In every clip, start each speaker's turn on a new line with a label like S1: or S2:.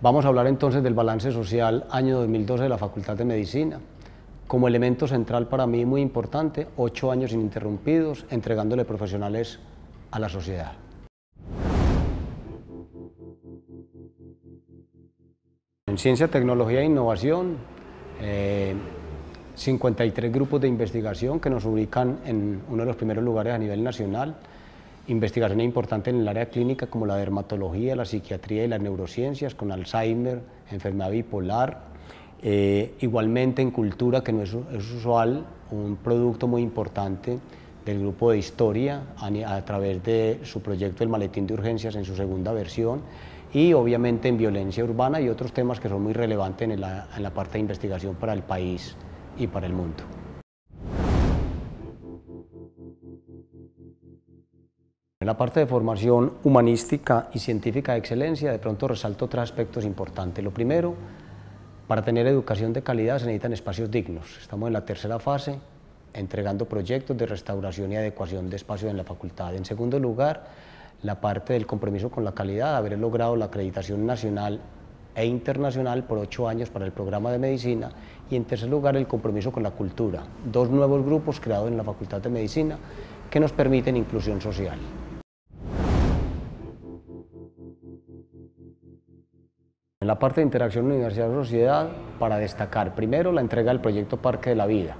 S1: Vamos a hablar entonces del balance social año 2012 de la Facultad de Medicina. Como elemento central para mí muy importante, ocho años ininterrumpidos, entregándole profesionales a la sociedad. En ciencia, tecnología e innovación, 53 eh, grupos de investigación que nos ubican en uno de los primeros lugares a nivel nacional investigación importante en el área clínica como la dermatología, la psiquiatría y las neurociencias, con Alzheimer, enfermedad bipolar. Eh, igualmente en cultura, que no es, usual, un producto muy importante del grupo de historia a, través de su proyecto El Maletín de Urgencias en su segunda versión y obviamente en violencia urbana y otros temas que son muy relevantes en la parte de investigación para el país y para el mundo. la parte de formación humanística y científica de excelencia, de pronto resalto tres aspectos importantes. Lo primero, para tener educación de calidad se necesitan espacios dignos. Estamos en la tercera fase, entregando proyectos de restauración y adecuación de espacios en la facultad. En segundo lugar, la parte del compromiso con la calidad, haber logrado la acreditación nacional e internacional por ocho años para el programa de medicina y en tercer lugar el compromiso con la cultura, dos nuevos grupos creados en la Facultad de Medicina que nos permiten inclusión social. la parte de interacción universidad-sociedad para destacar primero la entrega del proyecto Parque de la Vida,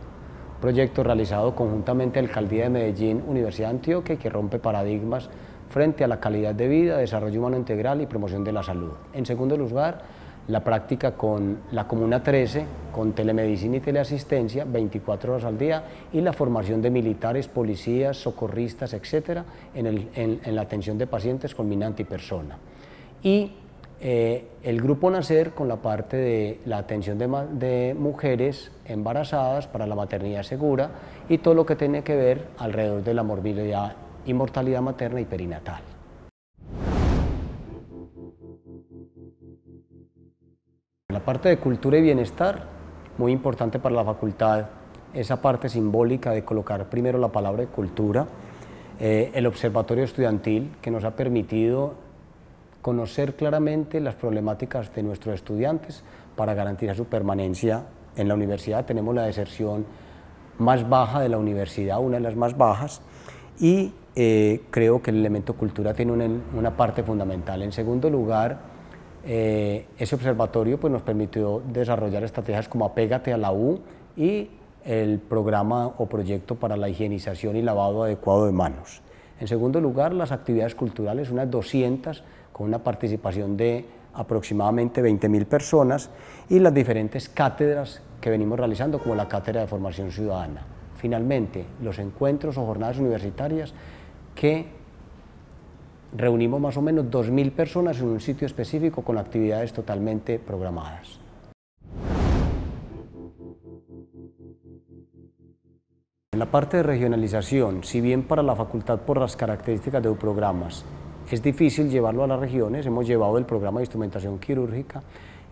S1: proyecto realizado conjuntamente Alcaldía de Medellín, Universidad de Antioquia que rompe paradigmas frente a la calidad de vida, desarrollo humano integral y promoción de la salud. En segundo lugar, la práctica con la Comuna 13, con telemedicina y teleasistencia 24 horas al día y la formación de militares, policías, socorristas, etcétera, en, la atención de pacientes con y persona Y eh, el grupo Nacer con la parte de la atención de, mujeres embarazadas para la maternidad segura y todo lo que tiene que ver alrededor de la morbilidad y mortalidad materna y perinatal. La parte de cultura y bienestar, muy importante para la facultad, esa parte simbólica de colocar primero la palabra cultura, eh, el observatorio estudiantil que nos ha permitido conocer claramente las problemáticas de nuestros estudiantes para garantizar su permanencia en la universidad. Tenemos la deserción más baja de la universidad, una de las más bajas, y eh, creo que el elemento cultura tiene una, parte fundamental. En segundo lugar, eh, ese observatorio pues, nos permitió desarrollar estrategias como Apégate a la U y el programa o proyecto para la higienización y lavado adecuado de manos. En segundo lugar, las actividades culturales, unas 200 con una participación de aproximadamente 20.000 personas y las diferentes cátedras que venimos realizando, como la Cátedra de Formación Ciudadana. Finalmente, los encuentros o jornadas universitarias que reunimos más o menos 2.000 personas en un sitio específico con actividades totalmente programadas. En la parte de regionalización, si bien para la facultad por las características de programas es difícil llevarlo a las regiones, hemos llevado el programa de instrumentación quirúrgica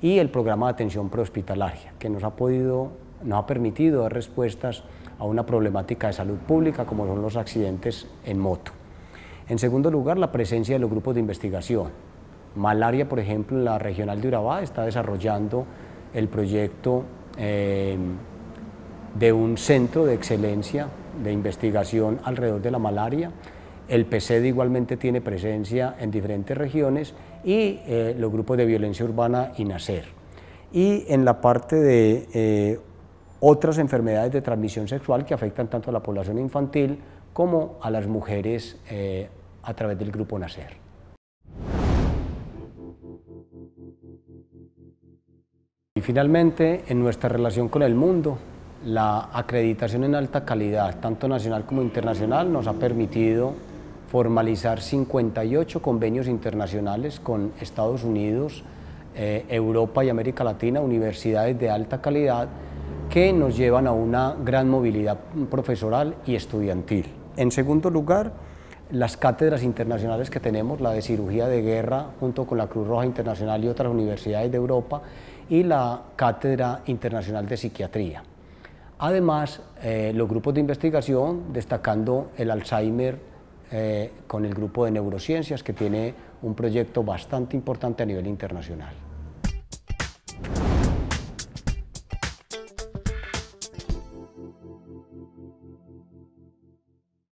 S1: y el programa de atención prehospitalaria, que nos ha, podido, ha permitido dar respuestas a una problemática de salud pública como son los accidentes en moto. En segundo lugar, la presencia de los grupos de investigación. Malaria, por ejemplo, en la regional de Urabá está desarrollando el proyecto eh, de un centro de excelencia de investigación alrededor de la malaria, el PCD igualmente tiene presencia en diferentes regiones y eh, los grupos de violencia urbana y NACER. Y en la parte de eh, otras enfermedades de transmisión sexual que afectan tanto a la población infantil como a las mujeres eh, a través del grupo NACER. Y finalmente, en nuestra relación con el mundo, la acreditación en alta calidad, tanto nacional como internacional, nos ha permitido formalizar 58 convenios internacionales con Estados Unidos, eh, Europa y América Latina, universidades de alta calidad que nos llevan a una gran movilidad profesoral y estudiantil. En segundo lugar, las cátedras internacionales que tenemos, la de cirugía de guerra junto con la Cruz Roja Internacional y otras universidades de Europa y la Cátedra Internacional de Psiquiatría. Además, eh, los grupos de investigación, destacando el Alzheimer, eh, con el grupo de neurociencias que tiene un proyecto bastante importante a nivel internacional.